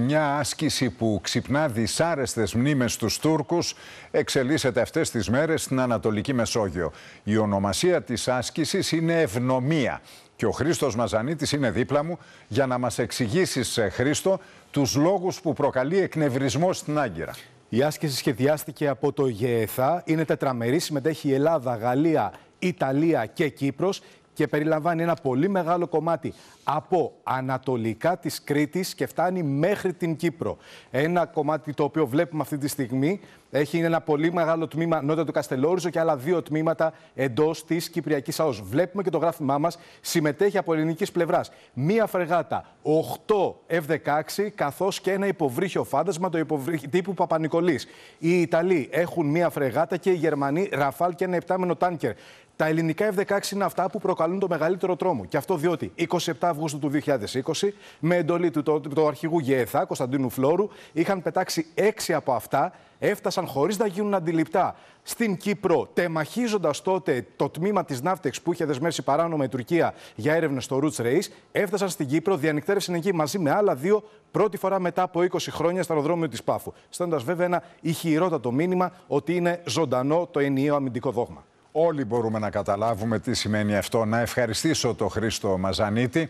Μια άσκηση που ξυπνά δυσάρεστες μνήμες στους Τούρκους εξελίσσεται αυτές τις μέρες στην Ανατολική Μεσόγειο. Η ονομασία της άσκησης είναι ευνομία και ο Χρήστος Μαζανίτης είναι δίπλα μου για να μας εξηγήσει Χρήστο τους λόγους που προκαλεί εκνευρισμό στην Άγκυρα. Η άσκηση σχεδιάστηκε από το ΓΕΕΘΑ, είναι τετραμερή, συμμετέχει η Ελλάδα, Γαλλία, Ιταλία και Κύπρος και περιλαμβάνει ένα πολύ μεγάλο κομμάτι από ανατολικά της Κρήτης και φτάνει μέχρι την Κύπρο. Ένα κομμάτι το οποίο βλέπουμε αυτή τη στιγμή έχει ένα πολύ μεγάλο τμήμα νότια του Καστελόριζο και άλλα δύο τμήματα εντός της Κυπριακής ΑΟΣ. Βλέπουμε και το γράφημά μας συμμετέχει από ελληνικής πλευράς μία φρεγάτα, 8 F-16, καθώς και ένα υποβρύχιο φάντασμα, το υποβρύχιο τύπου Παπα-Νικολή. Οι Ιταλοί έχουν μία φρεγάτα και οι Γερμανοί Ραφάλ και ένα επτάμενο τάνκερ. Τα ελληνικά F-16 είναι αυτά που προκαλούν το μεγαλύτερο τρόμο. Και αυτό διότι 27 Αυγούστου του 2020, με εντολή του, αρχηγού ΓΕΘΑ, Κωνσταντίνου Φλόρου, είχαν πετάξει έξι από αυτά, έφτασαν χωρίς να γίνουν αντιληπτά στην Κύπρο, τεμαχίζοντας τότε το τμήμα της Ναύτεξ που είχε δεσμεύσει παράνομα η Τουρκία για έρευνες στο roots race, έφτασαν στην Κύπρο, διανυκτέρευσαν εκεί μαζί με άλλα δύο, πρώτη φορά μετά από 20 χρόνια στο αεροδρόμιο της Πάφου. Στέλνοντας βέβαια ένα ηχηρότατο μήνυμα ότι είναι ζωντανό το ενιαίο αμυντικό δόγμα όλοι μπορούμε να καταλάβουμε τι σημαίνει αυτό. Να ευχαριστήσω τον Χρήστο Μαζανίτη,